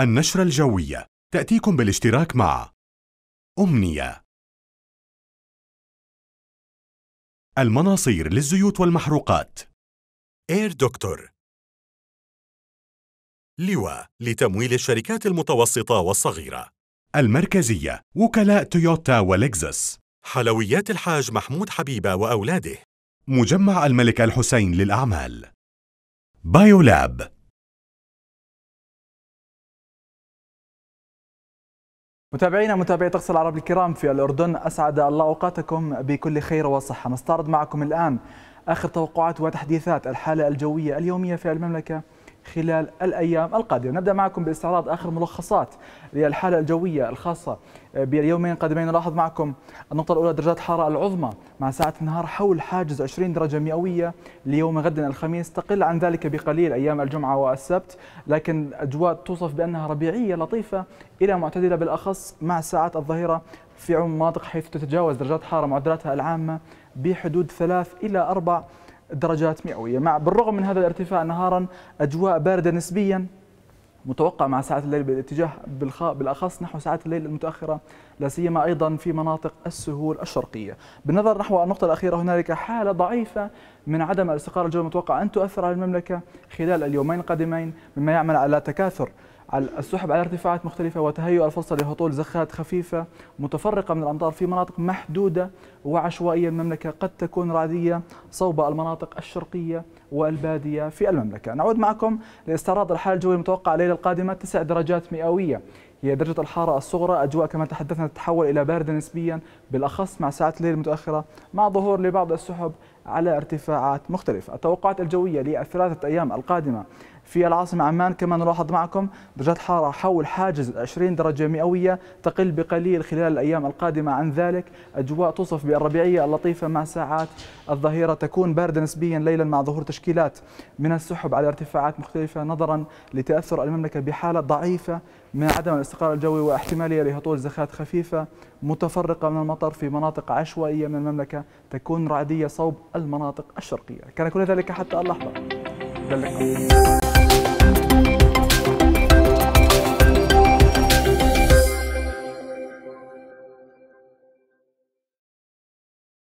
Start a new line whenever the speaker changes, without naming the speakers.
النشرة الجوية تأتيكم بالاشتراك مع أمنية المناصير للزيوت والمحروقات إير دكتور لواء لتمويل الشركات المتوسطة والصغيرة المركزية وكلاء تويوتا ولكزس حلويات الحاج محمود حبيبة وأولاده مجمع الملك الحسين للأعمال بايولاب
متابعينا متابعي طقس العرب الكرام في الأردن أسعد الله أوقاتكم بكل خير وصحة نستعرض معكم الآن آخر توقعات وتحديثات الحالة الجوية اليومية في المملكة خلال الأيام القادمة نبدأ معكم باستعراض آخر ملخصات للحالة الجوية الخاصة باليومين القادمين نلاحظ معكم النقطة الأولى درجات الحرارة العظمى مع ساعة النهار حول حاجز 20 درجة مئوية ليوم غد الخميس تقل عن ذلك بقليل أيام الجمعة والسبت لكن أجواء توصف بأنها ربيعية لطيفة إلى معتدلة بالأخص مع ساعات الظهيرة في عموم مناطق حيث تتجاوز درجات حاره معدلاتها العامة بحدود 3 إلى 4 درجات مئوية مع بالرغم من هذا الارتفاع نهارا أجواء باردة نسبيا متوقع مع ساعات الليل بالاتجاه بالاخص نحو ساعات الليل المتاخره لا سيما ايضا في مناطق السهول الشرقيه. بالنظر نحو النقطه الاخيره هنالك حاله ضعيفه من عدم الاستقرار الجوي المتوقع ان تؤثر على المملكه خلال اليومين القادمين مما يعمل على تكاثر السحب على ارتفاعات مختلفة وتهيؤ الفرصة لهطول زخات خفيفة متفرقة من الأمطار في مناطق محدودة وعشوائية المملكة قد تكون رعدية صوب المناطق الشرقية والبادية في المملكة نعود معكم لاستعراض الحالة الجوي المتوقعة الليلة القادمة 9 درجات مئوية هي درجة الحارة الصغرى أجواء كما تحدثنا تتحول إلى باردة نسبيا بالأخص مع ساعات الليل المتأخرة مع ظهور لبعض السحب على ارتفاعات مختلفة التوقعات الجوية للثلاثة أيام القادمة في العاصمة عمان كما نلاحظ معكم درجات حارة حول حاجز 20 درجة مئوية تقل بقليل خلال الأيام القادمة عن ذلك أجواء توصف بالربيعية اللطيفة مع ساعات الظهيرة تكون باردة نسبيا ليلا مع ظهور تشكيلات من السحب على ارتفاعات مختلفة نظرا لتأثر المملكة بحالة ضعيفة من عدم الاستقرار الجوي واحتمالية لهطول زخات خفيفة متفرقة من المطر في مناطق عشوائية من المملكة تكون رعدية صوب المناطق الشرقية كان كل ذلك حتى اللحظة